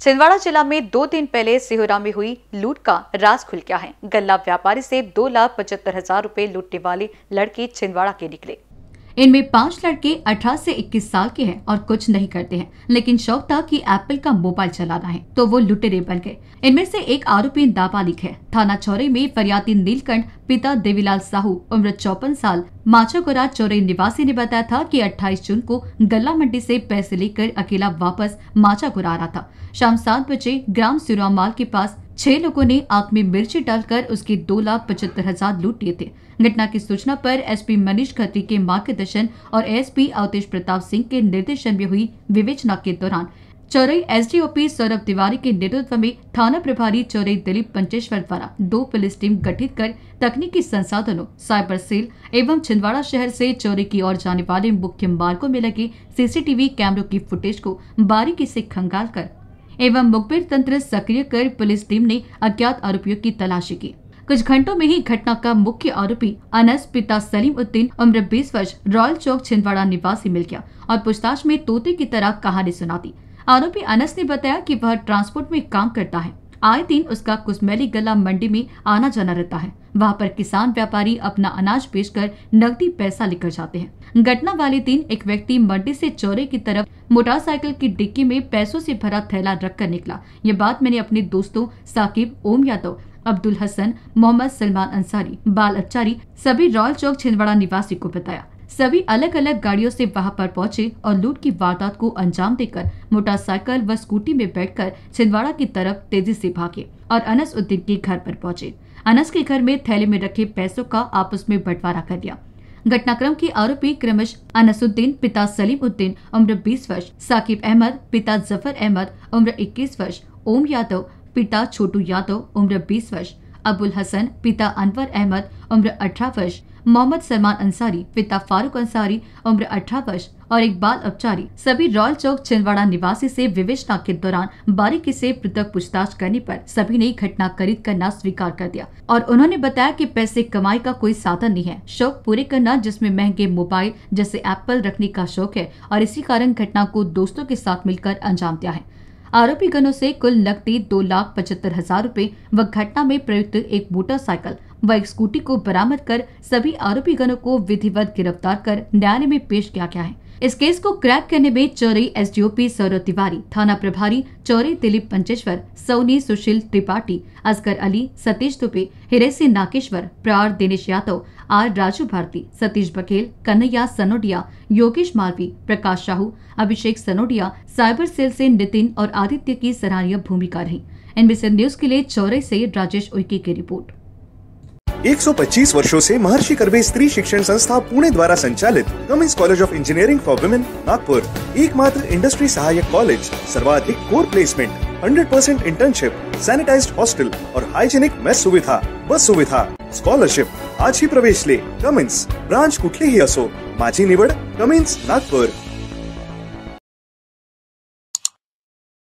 छिंदवाड़ा जिला में दो दिन पहले सिहोरा में हुई लूट का राज खुल गया है गल्ला व्यापारी से दो लाख पचहत्तर हजार रूपए लूटने वाले लड़के छिंदवाड़ा के निकले इनमें पांच लड़के 18 से 21 साल के हैं और कुछ नहीं करते हैं लेकिन शौक था कि एप्पल का मोबाइल चलाना है तो वो लुटेरे बन गए इनमें से एक आरोपी दापालिक है थाना चौरे में फरियादी नीलकंठ पिता देवीलाल साहू उम्र चौपन साल गुरा चौरे निवासी ने बताया था कि 28 जून को गल्ला मंडी से पैसे लेकर अकेला वापस माचागुरा आ रहा था शाम सात बजे ग्राम सिरुआ माल के पास छह लोगों ने आग में मिर्ची डालकर उसके दो लाख पचहत्तर हजार लूट लिए थे घटना की सूचना पर एसपी मनीष खत्री के मार्गदर्शन और एसपी अवतेश प्रताप सिंह के निर्देशन में हुई विवेचना के दौरान चौरई एसडीओपी सौरभ तिवारी के नेतृत्व में थाना प्रभारी चौरई दिलीप पंचेश्वर द्वारा दो पुलिस टीम गठित कर तकनीकी संसाधनों साइबर सेल एवं छिंदवाड़ा शहर से चोरी की ओर जाने वाले मुख्य मार्गो में लगे सीसीटीवी कैमरों की फुटेज को बारीकी से खंगाल कर एवं मुखबिर तंत्र सक्रिय कर पुलिस टीम ने अज्ञात आरोपियों की तलाशी की कुछ घंटों में ही घटना का मुख्य आरोपी अनस पिता सलीम उद्दीन उम्र 20 वर्ष रॉयल चौक छिंदवाड़ा निवासी मिल गया और पूछताछ में तोते की तरह कहानी सुना दी आरोपी अनस ने बताया कि वह ट्रांसपोर्ट में काम करता है आए दिन उसका कुसमैली गला मंडी में आना जाना रहता है वहाँ पर किसान व्यापारी अपना अनाज बेचकर नकदी पैसा लेकर जाते हैं घटना वाले दिन एक व्यक्ति मंडी से चौरे की तरफ मोटरसाइकिल की डिक्की में पैसों से भरा थैला रखकर निकला ये बात मैंने अपने दोस्तों साकिब ओम यादव अब्दुल हसन मोहम्मद सलमान अंसारी बाल अच्छारी सभी रॉयल चौक छिंदवाड़ा निवासी को बताया सभी अलग अलग गाड़ियों से वहां पर पहुंचे और लूट की वारदात को अंजाम देकर मोटरसाइकिल व स्कूटी में बैठकर छिंदवाड़ा की तरफ तेजी से भागे और अनस उद्दीन के घर पर पहुंचे अनस के घर में थैले में रखे पैसों का आपस में बंटवारा कर दिया घटनाक्रम के आरोपी क्रमश अनसुद्दीन पिता सलीम उद्दीन उम्र 20 वर्ष साकिब अहमद पिता जफर अहमद उम्र 21 वर्ष ओम यादव पिता छोटू यादव उम्र 20 वर्ष अबुल हसन पिता अनवर अहमद उम्र 18 वर्ष मोहम्मद सलमान अंसारी पिता फारूक अंसारी उम्र अठारह वर्ष और एक बाल अपचारी सभी रॉयल चौक छिंदवाड़ा निवासी से विवेचना के दौरान बारीकी से पृथक पूछताछ करने पर सभी ने घटना खरीद करना स्वीकार कर दिया और उन्होंने बताया कि पैसे कमाई का कोई साधन नहीं है शौक पूरे करना जिसमें महंगे मोबाइल जैसे एप्पल रखने का शौक है और इसी कारण घटना को दोस्तों के साथ मिलकर अंजाम दिया है आरोपी गनों से कुल नकदी दो लाख पचहत्तर हजार रूपए व घटना में प्रयुक्त एक मोटरसाइकिल व एक स्कूटी को बरामद कर सभी आरोपी गणों को विधिवत गिरफ्तार कर न्यायालय में पेश किया गया है इस केस को क्रैक करने में चौरे एसडीओपी सौरव तिवारी थाना प्रभारी चौरे दिलीप पंचेश्वर सोनी सुशील त्रिपाठी असगर अली सतीश दुबे हिरे सिंह नागेश्वर प्रार Dinesh Yadav R Raju Bharti Satish Baghel Kanhaiya Sanodiya Yogesh Malvi Prakash Sahu Abhishek Sanodiya cyber cell से नितिन और आदित्य की सराहनीय भूमिका रही एनबीसी न्यूज के लिए चौरे से राजेश उइके की रिपोर्ट 125 वर्षों से महर्षि कर्वे स्त्री शिक्षण संस्था पुणे द्वारा संचालित Cummins college of engineering for women Nagpur एकमात्र इंडस्ट्री सहायक कॉलेज सर्वाधिक core placement 100% internship sanitize hostel और हाइजेनिक मेस सुविधा बस सुविधा स्कॉलरशिप आज ही प्रवेश ले कमिंस ब्रांच ही असो माझी निवड कमिन्स नागपुर